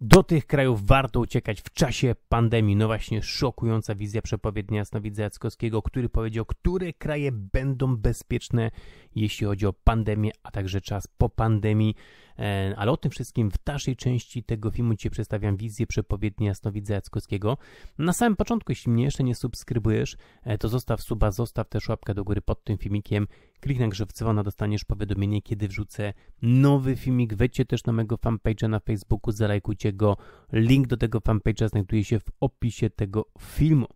Do tych krajów warto uciekać w czasie pandemii. No właśnie, szokująca wizja przepowiednia Jasnowidza Jackowskiego, który powiedział, które kraje będą bezpieczne, jeśli chodzi o pandemię, a także czas po pandemii. E, ale o tym wszystkim w dalszej części tego filmu Cię przedstawiam wizję przepowiedni Jasnowidza Jackowskiego. Na samym początku, jeśli mnie jeszcze nie subskrybujesz, e, to zostaw suba, zostaw też łapkę do góry pod tym filmikiem. Kliknę grzyw dzwona, dostaniesz powiadomienie, kiedy wrzucę nowy filmik. Wejdźcie też na mojego fanpage'a na Facebooku, zalajkujcie go. Link do tego fanpage'a znajduje się w opisie tego filmu.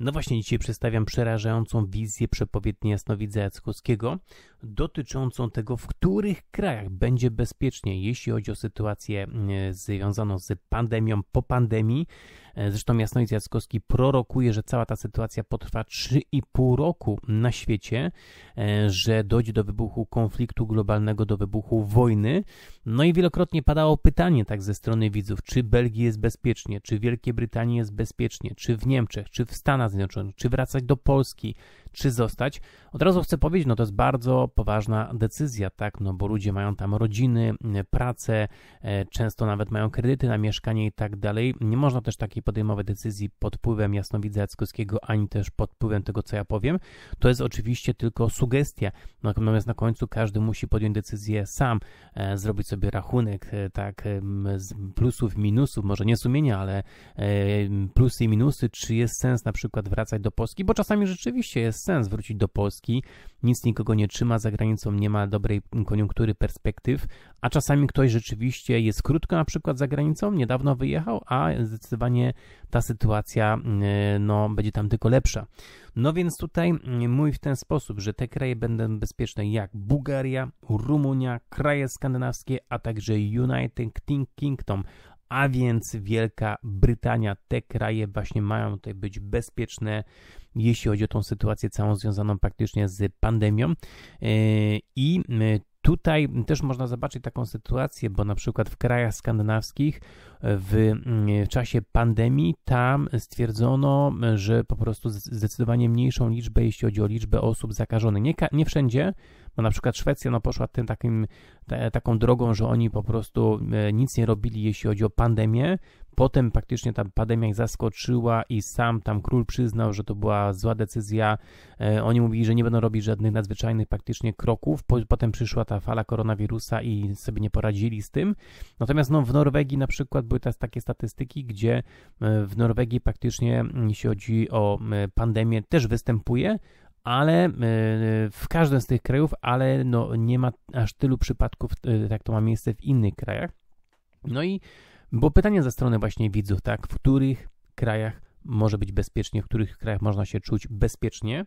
No właśnie, dzisiaj przedstawiam przerażającą wizję przepowiedni jasnowidza Jackowskiego dotyczącą tego, w których krajach będzie bezpiecznie, jeśli chodzi o sytuację e, związaną z pandemią po pandemii. E, zresztą jasnowidz Jackowski prorokuje, że cała ta sytuacja potrwa 3,5 roku na świecie, e, że dojdzie do wybuchu konfliktu globalnego, do wybuchu wojny. No i wielokrotnie padało pytanie tak ze strony widzów, czy Belgii jest bezpiecznie, czy Wielkiej Brytanii jest bezpiecznie, czy w Niemczech, czy w Stanach Zjednoczonych, czy wracać do Polski, czy zostać. Od razu chcę powiedzieć, no to jest bardzo poważna decyzja, tak, no bo ludzie mają tam rodziny, e, pracę, e, często nawet mają kredyty na mieszkanie i tak dalej. Nie można też takiej podejmować decyzji pod wpływem Jasnowidza Jackowskiego, ani też pod wpływem tego, co ja powiem. To jest oczywiście tylko sugestia, natomiast na końcu każdy musi podjąć decyzję sam, e, zrobić sobie rachunek, tak, z plusów, minusów, może nie sumienia, ale plusy i minusy, czy jest sens na przykład wracać do Polski, bo czasami rzeczywiście jest sens wrócić do Polski, nic nikogo nie trzyma, za granicą nie ma dobrej koniunktury, perspektyw, a czasami ktoś rzeczywiście jest krótko na przykład za granicą, niedawno wyjechał, a zdecydowanie ta sytuacja y, no, będzie tam tylko lepsza. No więc tutaj y, mój w ten sposób, że te kraje będą bezpieczne jak Bułgaria, Rumunia, kraje skandynawskie, a także United Kingdom, a więc Wielka Brytania. Te kraje właśnie mają tutaj być bezpieczne, jeśli chodzi o tą sytuację całą związaną praktycznie z pandemią. Yy, I y, Tutaj też można zobaczyć taką sytuację, bo na przykład w krajach skandynawskich e, w mm, e, czasie pandemii tam stwierdzono, e, że po prostu zdecydowanie mniejszą liczbę, jeśli chodzi o liczbę osób zakażonych. Nie, nie wszędzie, bo na przykład Szwecja no, poszła tym takim, taką drogą, że oni po prostu nic nie robili, jeśli chodzi o pandemię, Potem praktycznie ta pandemia ich zaskoczyła i sam tam król przyznał, że to była zła decyzja. E, oni mówili, że nie będą robić żadnych nadzwyczajnych praktycznie kroków. Potem przyszła ta fala koronawirusa i sobie nie poradzili z tym. Natomiast no, w Norwegii na przykład były teraz takie statystyki, gdzie e, w Norwegii praktycznie, mm, jeśli chodzi o e, pandemię, też występuje, ale w każdym z tych krajów, ale no, nie ma aż tylu przypadków, tak to ma miejsce w innych krajach. No i bo pytanie ze strony właśnie widzów, tak, w których krajach może być bezpiecznie, w których krajach można się czuć bezpiecznie.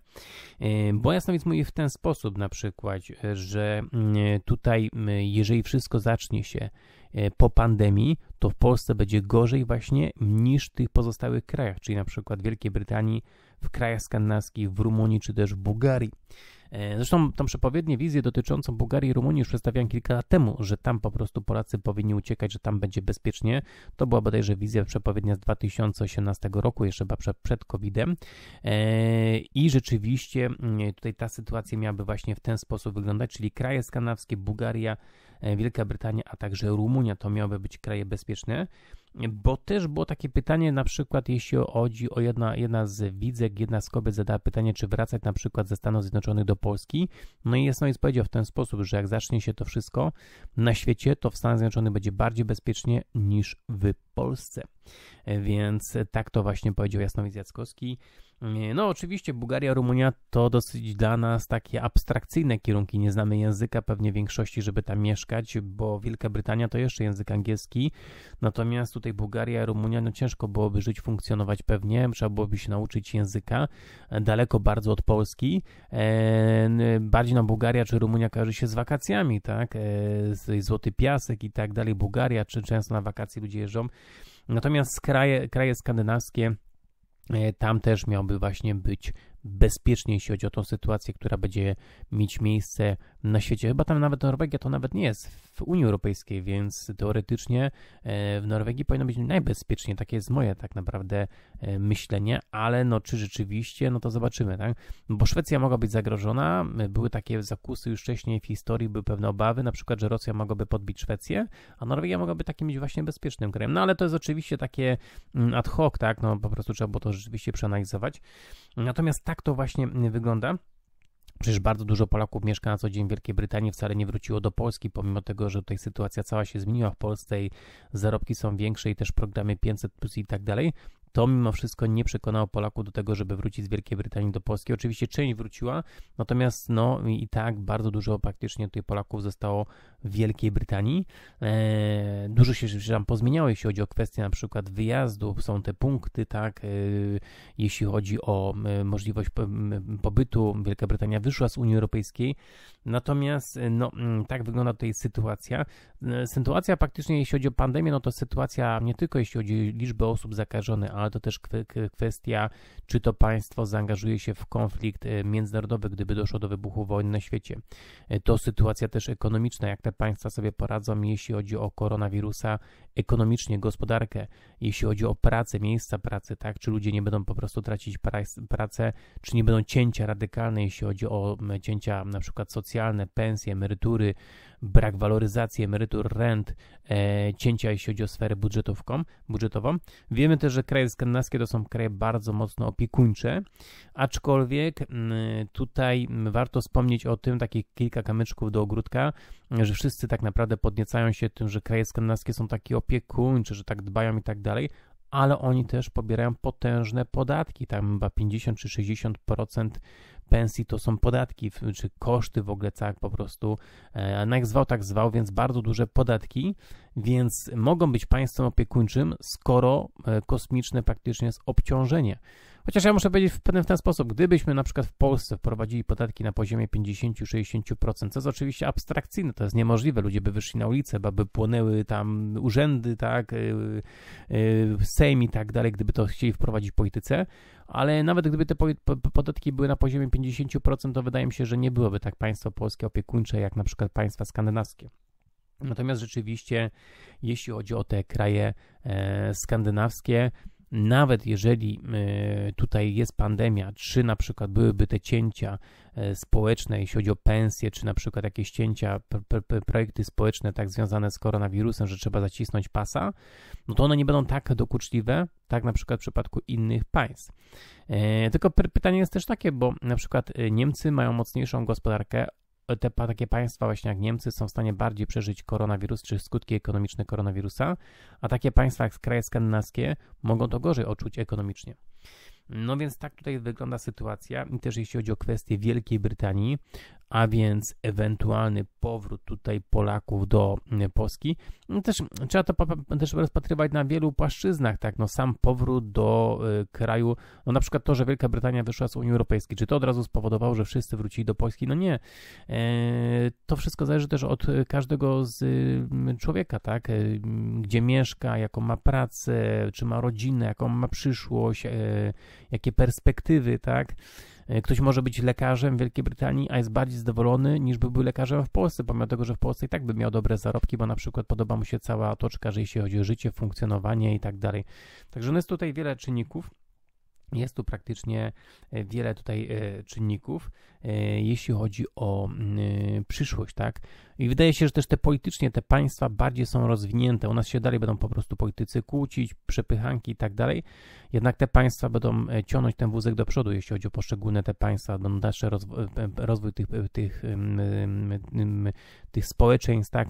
E, bo jasnowic mówi w ten sposób na przykład, że mm, tutaj mm, jeżeli wszystko zacznie się e, po pandemii, to w Polsce będzie gorzej właśnie niż w tych pozostałych krajach, czyli na przykład Wielkiej Brytanii, w krajach skandynawskich, w Rumunii czy też w Bułgarii. E, zresztą tą przepowiednię, wizję dotyczącą Bułgarii i Rumunii już przedstawiałem kilka lat temu, że tam po prostu Polacy powinni uciekać, że tam będzie bezpiecznie. To była bodajże wizja przepowiednia z 2018 roku, jeszcze chyba przed COVID-em. E, I rzeczywiście mm, tutaj ta sytuacja miałaby właśnie w ten sposób wyglądać, czyli kraje skandynawskie, Bułgaria, e, Wielka Brytania, a także Rumunia to miałyby być kraje bezpieczne bo też było takie pytanie, na przykład jeśli chodzi o jedna, jedna z widzek, jedna z kobiet zadała pytanie, czy wracać na przykład ze Stanów Zjednoczonych do Polski. No i Jasnowic powiedział w ten sposób, że jak zacznie się to wszystko na świecie, to w Stanach Zjednoczonych będzie bardziej bezpiecznie niż w Polsce. Więc tak to właśnie powiedział Jasnowic Jackowski. Mm, no, oczywiście Bułgaria, Rumunia to dosyć dla nas takie abstrakcyjne kierunki. Nie znamy języka pewnie większości, żeby tam mieszkać, bo Wielka Brytania to jeszcze język angielski. Natomiast tutaj Bułgaria, Rumunia, no ciężko byłoby żyć, funkcjonować pewnie. Trzeba byłoby się nauczyć języka e, daleko bardzo od Polski. E, bardziej na Bułgaria czy Rumunia kojarzy się z wakacjami, tak? E, złoty piasek i tak dalej. Bułgaria, czy często na wakacje ludzie jeżdżą. Natomiast kraje, kraje skandynawskie E, tam też miałby właśnie być bezpiecznie, jeśli chodzi o tą sytuację, która będzie mieć miejsce na świecie. Chyba tam nawet Norwegia to nawet nie jest w Unii Europejskiej, więc teoretycznie e, w Norwegii powinno być najbezpieczniej. Takie jest moje tak naprawdę e, myślenie, ale no czy rzeczywiście, no to zobaczymy, tak? Bo Szwecja mogła być zagrożona, były takie zakusy już wcześniej w historii, były pewne obawy, na przykład, że Rosja mogłaby podbić Szwecję, a Norwegia mogłaby takim być właśnie bezpiecznym krajem. No ale to jest oczywiście takie mm, ad hoc, tak? No po prostu trzeba było to rzeczywiście przeanalizować. Natomiast tak tak to właśnie y, wygląda. Przecież bardzo dużo Polaków mieszka na co dzień w Wielkiej Brytanii, wcale nie wróciło do Polski, pomimo tego, że tutaj sytuacja cała się zmieniła w Polsce i zarobki są większe i też programy 500 plus i tak dalej to mimo wszystko nie przekonało Polaków do tego, żeby wrócić z Wielkiej Brytanii do Polski. Oczywiście część wróciła, natomiast no i tak bardzo dużo praktycznie tych Polaków zostało w Wielkiej Brytanii. Eee, dużo się tam pozmieniało, jeśli chodzi o kwestie na przykład wyjazdu, są te punkty, tak, eee, jeśli chodzi o e, możliwość po, pobytu. Wielka Brytania wyszła z Unii Europejskiej, natomiast e, no tak wygląda tutaj sytuacja. E, sytuacja praktycznie, jeśli chodzi o pandemię, no to sytuacja nie tylko jeśli chodzi o liczbę osób zakażonych, a ale to też kwestia, czy to państwo zaangażuje się w konflikt e, międzynarodowy, gdyby doszło do wybuchu wojny na świecie. E, to sytuacja też ekonomiczna, jak te państwa sobie poradzą, jeśli chodzi o koronawirusa ekonomicznie gospodarkę, jeśli chodzi o pracę, miejsca pracy, tak? Czy ludzie nie będą po prostu tracić pracę, czy nie będą cięcia radykalne, jeśli chodzi o mm, cięcia na przykład socjalne, pensje, emerytury, brak waloryzacji emerytur, rent, e, cięcia, jeśli chodzi o sferę budżetowką, budżetową. Wiemy też, że kraje skandynawskie to są kraje bardzo mocno opiekuńcze, aczkolwiek mm, tutaj warto wspomnieć o tym, takich kilka kamyczków do ogródka, że wszyscy tak naprawdę podniecają się tym, że kraje skandynawskie są takie opiekuńcze, że tak dbają i tak dalej, ale oni też pobierają potężne podatki, tam chyba 50 czy 60% pensji to są podatki, czy koszty w ogóle tak po prostu, e, no jak zwał, tak zwał, więc bardzo duże podatki, więc mogą być państwem opiekuńczym, skoro e, kosmiczne praktycznie jest obciążenie. Chociaż ja muszę powiedzieć w pewien ten sposób, gdybyśmy na przykład w Polsce wprowadzili podatki na poziomie 50-60%, co jest oczywiście abstrakcyjne, to jest niemożliwe, ludzie by wyszli na ulicę, by płonęły tam urzędy, tak, y, y, sejm i tak dalej, gdyby to chcieli wprowadzić w polityce, ale nawet gdyby te podatki były na poziomie 50%, to wydaje mi się, że nie byłoby tak państwo polskie opiekuńcze, jak na przykład państwa skandynawskie. Natomiast rzeczywiście, jeśli chodzi o te kraje e, skandynawskie, nawet jeżeli e, tutaj jest pandemia, czy na przykład byłyby te cięcia e, społeczne, jeśli chodzi o pensje, czy na przykład jakieś cięcia, projekty społeczne tak związane z koronawirusem, że trzeba zacisnąć pasa, no to one nie będą tak dokuczliwe, tak na przykład w przypadku innych państw. E, tylko pytanie jest też takie, bo na przykład Niemcy mają mocniejszą gospodarkę, te takie państwa właśnie jak Niemcy są w stanie bardziej przeżyć koronawirus czy skutki ekonomiczne koronawirusa, a takie państwa jak kraje skandynawskie mogą to gorzej odczuć ekonomicznie. No więc tak tutaj wygląda sytuacja i też jeśli chodzi o kwestię Wielkiej Brytanii, a więc ewentualny powrót tutaj Polaków do mm, Polski. No też trzeba to też rozpatrywać na wielu płaszczyznach, tak, no sam powrót do y, kraju, no na przykład to, że Wielka Brytania wyszła z Unii Europejskiej, czy to od razu spowodowało, że wszyscy wrócili do Polski? No nie. E, to wszystko zależy też od każdego z mm, człowieka, tak, e, gdzie mieszka, jaką ma pracę, czy ma rodzinę, jaką ma przyszłość, e, jakie perspektywy, tak. E, ktoś może być lekarzem w Wielkiej Brytanii, a jest bardziej zadowolony niż by był lekarzem w Polsce, pomimo tego, że w Polsce i tak by miał dobre zarobki, bo na przykład podoba mu się cała otoczka, że jeśli chodzi o życie, funkcjonowanie i tak dalej. Także no jest tutaj wiele czynników. Jest tu praktycznie e, wiele tutaj e, czynników, jeśli chodzi o mm, przyszłość, tak? I wydaje się, że też te politycznie te państwa bardziej są rozwinięte. U nas się dalej będą po prostu politycy kłócić, przepychanki i tak dalej. Jednak te państwa będą e, ciągnąć ten wózek do przodu, jeśli chodzi o poszczególne te państwa, będą dalszy rozwój, e, e, rozwój tych, tych, tych społeczeństw, tak,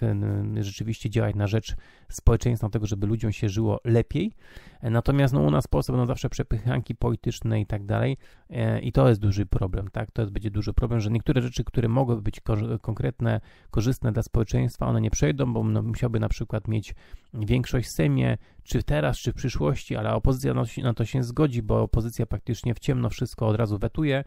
rzeczywiście działać na rzecz społeczeństwa, tego, żeby ludziom się żyło lepiej. Natomiast no, u nas w Polsce będą zawsze przepychanki polityczne i tak dalej i to jest duży problem, tak, to jest, będzie duży problem, że niektóre rzeczy, które mogłyby być konkretne, korzystne dla społeczeństwa, one nie przejdą, bo no, musiałby na przykład mieć większość w Sejmie, czy teraz, czy w przyszłości, ale opozycja no, na to się zgodzi, bo opozycja praktycznie w ciemno wszystko od razu wetuje.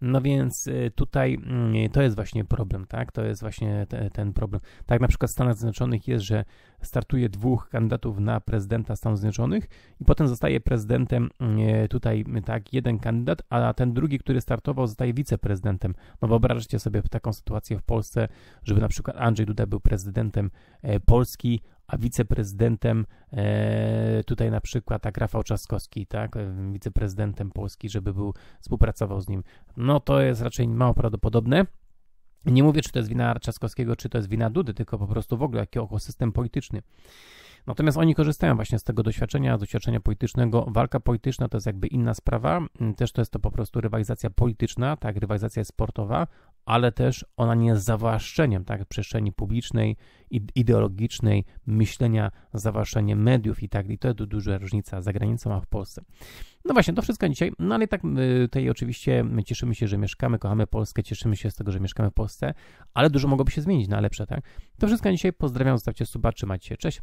No więc y, tutaj mm, to jest właśnie problem, tak? To jest właśnie te, ten problem. Tak na przykład w Stanach Zjednoczonych jest, że startuje dwóch kandydatów na prezydenta Stanów Zjednoczonych i potem zostaje prezydentem mm, y, tutaj, y, tak, jeden kandydat, a ten drugi, który startował, zostaje wiceprezydentem. No wyobraźcie sobie taką sytuację w Polsce, żeby na przykład Andrzej Duda był prezydentem e, Polski, a wiceprezydentem e, tutaj na przykład tak Rafał Czaskowski, tak, e, wiceprezydentem Polski, żeby był, współpracował z nim. No to jest raczej mało prawdopodobne. Nie mówię, czy to jest wina Czaskowskiego, czy to jest wina Dudy, tylko po prostu w ogóle jaki ekosystem polityczny. Natomiast oni korzystają właśnie z tego doświadczenia, z doświadczenia politycznego. Walka polityczna to jest jakby inna sprawa. Też to jest to po prostu rywalizacja polityczna, tak, rywalizacja sportowa, ale też ona nie jest zawłaszczeniem tak, przestrzeni publicznej, ideologicznej, myślenia, zawłaszczeniem mediów i tak, i to jest duża różnica za granicą, a w Polsce. No właśnie, to wszystko dzisiaj, no ale tak y, tutaj oczywiście cieszymy się, że mieszkamy, kochamy Polskę, cieszymy się z tego, że mieszkamy w Polsce, ale dużo mogłoby się zmienić na lepsze, tak? To wszystko dzisiaj, pozdrawiam, zostawcie suba, trzymajcie się, cześć!